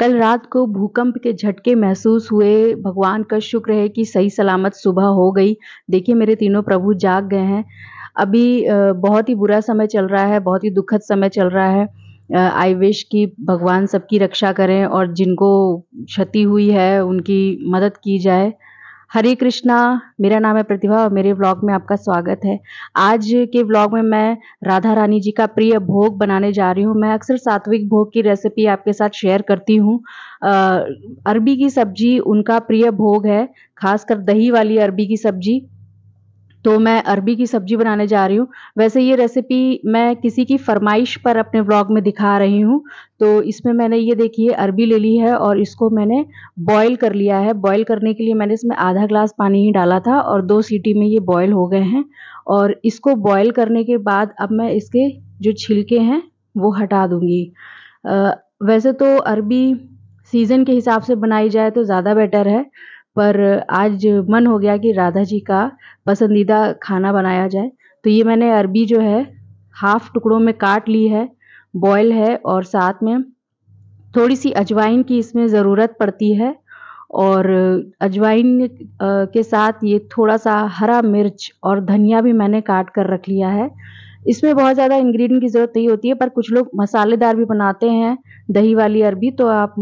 कल रात को भूकंप के झटके महसूस हुए भगवान का शुक्र है कि सही सलामत सुबह हो गई देखिए मेरे तीनों प्रभु जाग गए हैं अभी बहुत ही बुरा समय चल रहा है बहुत ही दुखद समय चल रहा है आई विश कि भगवान सबकी रक्षा करें और जिनको क्षति हुई है उनकी मदद की जाए हरे कृष्णा मेरा नाम है प्रतिभा और मेरे व्लॉग में आपका स्वागत है आज के व्लॉग में मैं राधा रानी जी का प्रिय भोग बनाने जा रही हूँ मैं अक्सर सात्विक भोग की रेसिपी आपके साथ शेयर करती हूँ अरबी की सब्जी उनका प्रिय भोग है खासकर दही वाली अरबी की सब्जी तो मैं अरबी की सब्जी बनाने जा रही हूँ वैसे ये रेसिपी मैं किसी की फरमाइश पर अपने ब्लॉग में दिखा रही हूँ तो इसमें मैंने ये देखिए अरबी ले ली है और इसको मैंने बॉईल कर लिया है बॉईल करने के लिए मैंने इसमें आधा ग्लास पानी ही डाला था और दो सीटी में ये बॉयल हो गए हैं और इसको बॉयल करने के बाद अब मैं इसके जो छिलके हैं वो हटा दूँगी वैसे तो अरबी सीज़न के हिसाब से बनाई जाए तो ज़्यादा बेटर है पर आज मन हो गया कि राधा जी का पसंदीदा खाना बनाया जाए तो ये मैंने अरबी जो है हाफ टुकड़ों में काट ली है बॉयल है और साथ में थोड़ी सी अजवाइन की इसमें ज़रूरत पड़ती है और अजवाइन के साथ ये थोड़ा सा हरा मिर्च और धनिया भी मैंने काट कर रख लिया है इसमें बहुत ज़्यादा इंग्रेडिएंट की ज़रूरत नहीं होती है पर कुछ लोग मसालेदार भी बनाते हैं दही वाली अरबी तो आप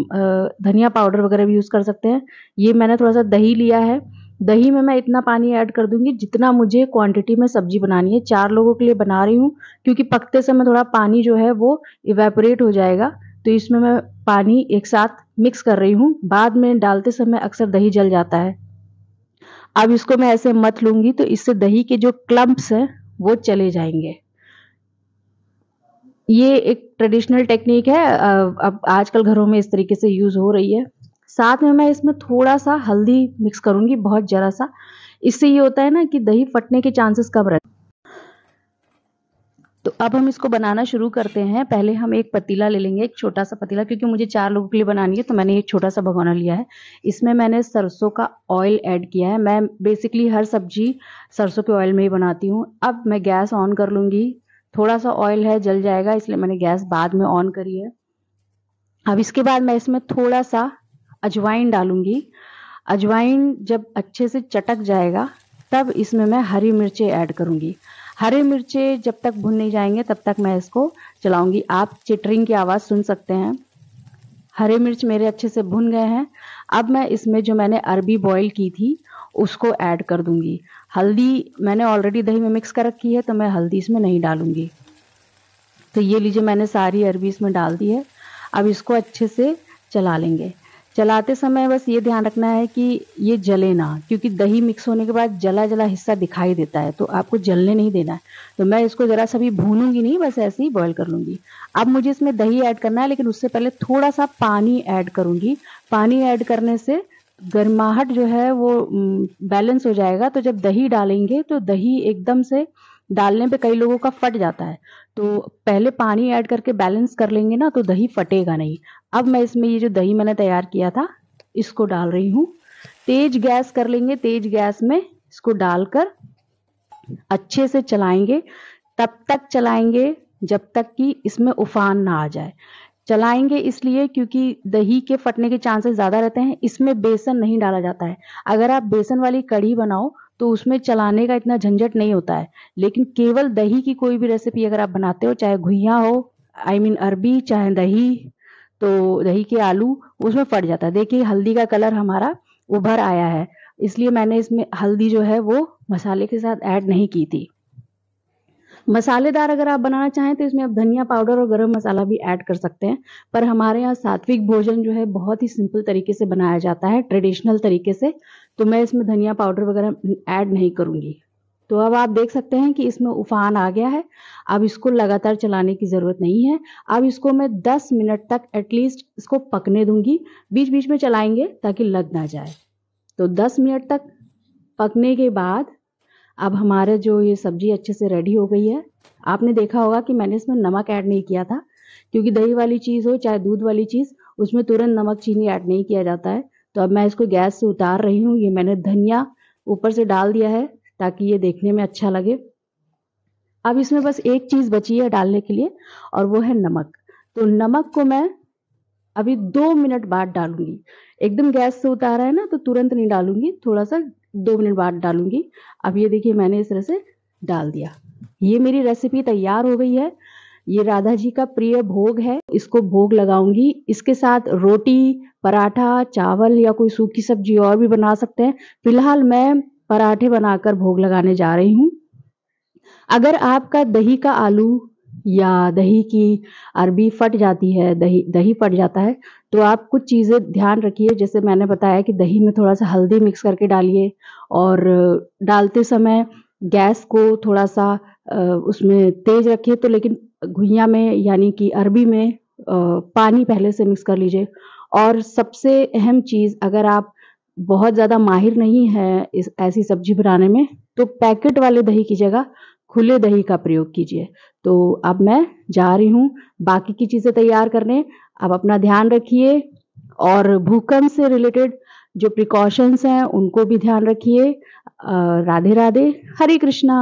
धनिया पाउडर वगैरह भी यूज़ कर सकते हैं ये मैंने थोड़ा सा दही लिया है दही में मैं इतना पानी ऐड कर दूंगी जितना मुझे क्वांटिटी में सब्जी बनानी है चार लोगों के लिए बना रही हूँ क्योंकि पकते समय थोड़ा पानी जो है वो इवेपोरेट हो जाएगा तो इसमें मैं पानी एक साथ मिक्स कर रही हूँ बाद में डालते समय अक्सर दही जल जाता है अब इसको मैं ऐसे मत लूँगी तो इससे दही के जो क्लम्प्स हैं वो चले जाएंगे ये एक ट्रेडिशनल टेक्निक है अब आजकल घरों में इस तरीके से यूज़ हो रही है साथ में मैं इसमें थोड़ा सा हल्दी मिक्स करूंगी बहुत ज़रा सा इससे ये होता है ना कि दही फटने के चांसेस कम रहते तो अब हम इसको बनाना शुरू करते हैं पहले हम एक पतीला ले लेंगे एक छोटा सा पतीला क्योंकि मुझे चार लोगों के लिए बनानी है तो मैंने एक छोटा सा भगवाना लिया है इसमें मैंने सरसों का ऑयल ऐड किया है मैं बेसिकली हर सब्जी सरसों के ऑयल में ही बनाती हूँ अब मैं गैस ऑन कर लूँगी थोड़ा सा ऑयल है जल जाएगा इसलिए मैंने गैस बाद में ऑन करी है अब इसके बाद मैं इसमें थोड़ा सा अजवाइन डालूंगी अजवाइन जब अच्छे से चटक जाएगा तब इसमें मैं हरी मिर्चें ऐड करूंगी हरी मिर्चे जब तक भुन नहीं जाएंगे तब तक मैं इसको चलाऊंगी आप चिटरिंग की आवाज़ सुन सकते हैं हरे मिर्च मेरे अच्छे से भुन गए हैं अब मैं इसमें जो मैंने अरबी बॉईल की थी उसको ऐड कर दूंगी हल्दी मैंने ऑलरेडी दही में मिक्स कर रखी है तो मैं हल्दी इसमें नहीं डालूंगी तो ये लीजिए मैंने सारी अरबी इसमें डाल दी है अब इसको अच्छे से चला लेंगे चलाते समय बस ये ध्यान रखना है कि ये जले ना क्योंकि दही मिक्स होने के बाद जला जला हिस्सा दिखाई देता है तो आपको जलने नहीं देना है तो मैं इसको ज़रा सभी भूनूंगी नहीं बस ऐसे ही बॉईल कर लूंगी अब मुझे इसमें दही ऐड करना है लेकिन उससे पहले थोड़ा सा पानी ऐड करूँगी पानी ऐड करने से गर्माहट जो है वो बैलेंस हो जाएगा तो जब दही डालेंगे तो दही एकदम से डालने पे कई लोगों का फट जाता है तो पहले पानी ऐड करके बैलेंस कर लेंगे ना तो दही फटेगा नहीं अब मैं इसमें ये जो दही मैंने तैयार किया था इसको डाल रही हूँ तेज गैस कर लेंगे तेज गैस में इसको डालकर अच्छे से चलाएंगे तब तक चलाएंगे जब तक कि इसमें उफान ना आ जाए चलाएंगे इसलिए क्योंकि दही के फटने के चांसेस ज़्यादा रहते हैं इसमें बेसन नहीं डाला जाता है अगर आप बेसन वाली कढ़ी बनाओ तो उसमें चलाने का इतना झंझट नहीं होता है लेकिन केवल दही की कोई भी रेसिपी अगर आप बनाते हो चाहे घुइया हो आई I मीन mean अरबी चाहे दही तो दही के आलू उसमें फट जाता है देखिए हल्दी का कलर हमारा उभर आया है इसलिए मैंने इसमें हल्दी जो है वो मसाले के साथ ऐड नहीं की थी मसालेदार अगर आप बनाना चाहें तो इसमें आप धनिया पाउडर और गरम मसाला भी ऐड कर सकते हैं पर हमारे यहाँ सात्विक भोजन जो है बहुत ही सिंपल तरीके से बनाया जाता है ट्रेडिशनल तरीके से तो मैं इसमें धनिया पाउडर वगैरह ऐड नहीं करूँगी तो अब आप देख सकते हैं कि इसमें उफान आ गया है अब इसको लगातार चलाने की ज़रूरत नहीं है अब इसको मैं दस मिनट तक एटलीस्ट इसको पकने दूंगी बीच बीच में चलाएंगे ताकि लग ना जाए तो दस मिनट तक पकने के बाद अब हमारे जो ये सब्जी अच्छे से रेडी हो गई है आपने देखा होगा कि मैंने इसमें नमक ऐड नहीं किया था क्योंकि दही वाली चीज़ हो चाहे दूध वाली चीज़ उसमें तुरंत नमक चीनी ऐड नहीं किया जाता है तो अब मैं इसको गैस से उतार रही हूँ ये मैंने धनिया ऊपर से डाल दिया है ताकि ये देखने में अच्छा लगे अब इसमें बस एक चीज़ बची है डालने के लिए और वो है नमक तो नमक को मैं अभी दो मिनट बाद डालूंगी एकदम गैस से उतारा है ना तो तुरंत नहीं डालूंगी थोड़ा सा दो मिनट बाद डालूंगी अब ये देखिए मैंने इस तरह से डाल दिया ये मेरी रेसिपी तैयार हो गई है ये राधा जी का प्रिय भोग है इसको भोग लगाऊंगी इसके साथ रोटी पराठा चावल या कोई सूखी सब्जी और भी बना सकते हैं फिलहाल मैं पराठे बनाकर भोग लगाने जा रही हूँ अगर आपका दही का आलू या दही की अरबी फट जाती है दही दही फट जाता है तो आप कुछ चीज़ें ध्यान रखिए जैसे मैंने बताया कि दही में थोड़ा सा हल्दी मिक्स करके डालिए और डालते समय गैस को थोड़ा सा उसमें तेज़ रखिए तो लेकिन घुइया में यानी कि अरबी में पानी पहले से मिक्स कर लीजिए और सबसे अहम चीज़ अगर आप बहुत ज़्यादा माहिर नहीं है इस ऐसी सब्जी बनाने में तो पैकेट वाले दही की जगह खुले दही का प्रयोग कीजिए तो अब मैं जा रही हूँ बाकी की चीज़ें तैयार करने अब अपना ध्यान रखिए और भूकंप से रिलेटेड जो प्रिकॉशंस हैं उनको भी ध्यान रखिए राधे राधे हरे कृष्णा